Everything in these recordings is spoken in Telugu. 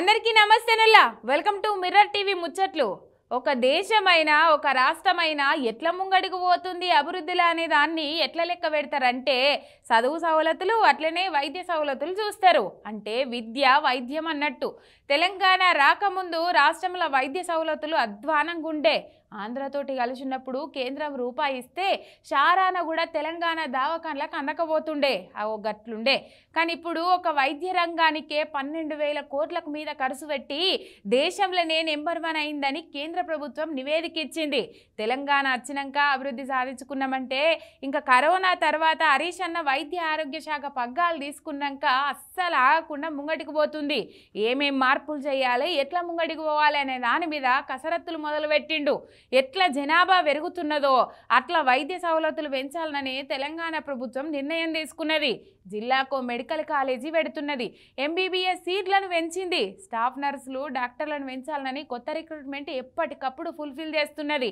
అందరికీ నమస్తే నల్లా వెల్కమ్ టు మిర్రర్ టీవీ ముచ్చట్లు ఒక దేశమైనా ఒక రాష్ట్రమైనా ఎట్లా ముంగడికి పోతుంది అభివృద్ధిలో అనే దాన్ని ఎట్లా లెక్క పెడతారంటే చదువు సవలతులు అట్లనే వైద్య సవలతులు చూస్తారు అంటే విద్య వైద్యం అన్నట్టు తెలంగాణ రాకముందు రాష్ట్రంలో వైద్య సవలతులు అధ్వానంగా ఉండే ఆంధ్రతోటి కలిసినప్పుడు కేంద్రం రూపాయి ఇస్తే షారాన కూడా తెలంగాణ దావకాన్లకు అందకపోతుండే ఓ గట్లుండే కానీ ఇప్పుడు ఒక వైద్య రంగానికే పన్నెండు వేల కోట్లకు మీద ఖర్చు పెట్టి దేశంలోనే నెంబర్ వన్ అయిందని కేంద్ర కేంద్ర ప్రభుత్వం నివేదిక ఇచ్చింది తెలంగాణ వచ్చినాక అభివృద్ధి సాధించుకున్నామంటే ఇంకా కరోనా తర్వాత హరీష్ అన్న వైద్య ఆరోగ్య శాఖ పగ్గాలు తీసుకున్నాక అస్సలు ఆగకుండా ముంగటికి పోతుంది ఏమేం మార్పులు చేయాలి ఎట్లా ముంగటికి పోవాలి అనే దాని మీద కసరత్తులు మొదలుపెట్టిండు ఎట్లా జనాభా పెరుగుతున్నదో అట్లా వైద్య సవలతులు పెంచాలని తెలంగాణ ప్రభుత్వం నిర్ణయం తీసుకున్నది జిల్లాకు మెడికల్ కాలేజీ పెడుతున్నది ఎంబీబీఎస్ సీట్లను పెంచింది స్టాఫ్ నర్సులు డాక్టర్లను పెంచాలని కొత్త రిక్రూట్మెంట్ ఎప్పటి ఎప్పటికప్పుడు ఫుల్ఫిల్ చేస్తున్నది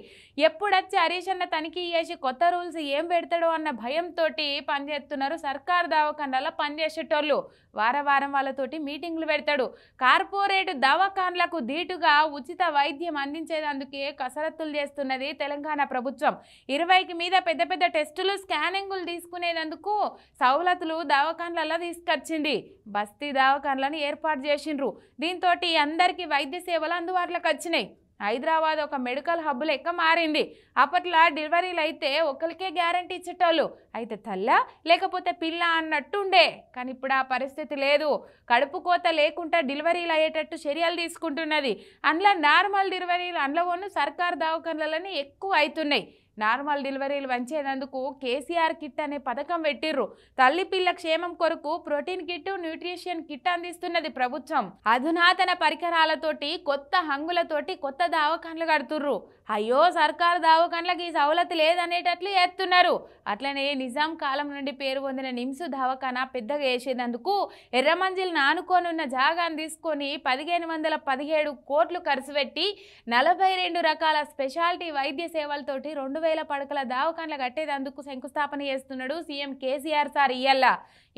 ఎప్పుడొచ్చి హరీష్ అన్న తనిఖీ చేసి కొత్త రూల్స్ ఏం పెడతాడో అన్న భయంతో పనిచేస్తున్నారు సర్కార్ దవాఖానాలో పనిచేసేటోళ్ళు వారం వారం వాళ్ళతోటి మీటింగ్లు పెడతాడు కార్పొరేట్ దవాఖాన్లకు ధీటుగా ఉచిత వైద్యం అందించేందుకే కసరత్తులు చేస్తున్నది తెలంగాణ ప్రభుత్వం ఇరవైకి మీద పెద్ద పెద్ద టెస్టులు స్కానింగులు తీసుకునేందుకు సవలతులు దవాఖాన్లలో తీసుకొచ్చింది బస్తీ దవాఖాన్లను ఏర్పాటు చేసిండ్రు దీంతో అందరికీ వైద్య సేవలు అందుబాటులోకి వచ్చినాయి హైదరాబాద్ ఒక మెడికల్ హబ్ లెక్క మారింది అప్పట్లో డెలివరీలు అయితే ఒకరికే గ్యారంటీ ఇచ్చేటోళ్ళు అయితే తల్ల లేకపోతే పిల్ల అన్నట్టుండే కానీ ఇప్పుడు ఆ పరిస్థితి లేదు కడుపు కోత లేకుండా డెలివరీలు అయ్యేటట్టు చర్యలు తీసుకుంటున్నది అందులో నార్మల్ డెలివరీలు అందులో సర్కార్ దవాఖానలని ఎక్కువ అవుతున్నాయి నార్మల్ డెలివరీలు పెంచేందుకు కేసీఆర్ కిట్ అనే పథకం పెట్టిర్రు తల్లి పిల్ల క్షేమం కొరకు ప్రోటీన్ కిట్ న్యూట్రిషన్ కిట్ అందిస్తున్నది ప్రభుత్వం అధునాతన పరికరాలతోటి కొత్త హంగులతోటి కొత్త దావకాన్లు కడుతుర్రు అయ్యో సర్కారు దావకాన్లకు ఈ సవలతి లేదనేటట్లు ఎత్తున్నారు అట్లనే నిజాం కాలం నుండి పేరు పొందిన నిమ్సు దవాఖానా పెద్దగా వేసేందుకు ఎర్రమంజిల్ నానుకోనున్న జాగాను తీసుకొని పదిహేను వందల పదిహేడు కోట్లు ఖర్చు పెట్టి నలభై రెండు రకాల స్పెషాలిటీ వైద్య సేవలతోటి రెండు వేల పడకల దావఖాన్లు కట్టేదందుకు శంకుస్థాపన చేస్తున్నాడు సీఎం కేసీఆర్ సార్ ఇయ్యల్లా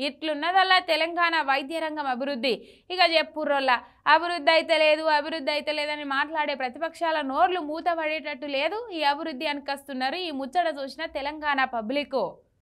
ఇట్లున్నదల్లా తెలంగాణ వైద్య రంగం అభివృద్ధి ఇక చెప్పుర్రోల్లా అభివృద్ధి అయితే లేదు అభివృద్ధి అయితే లేదని మాట్లాడే ప్రతిపక్షాల నోర్లు మూతపడేటట్టు లేదు ఈ అభివృద్ధి అనుకస్తున్నారు ఈ ముచ్చట చూసిన తెలంగాణ పబ్లిక్ देखो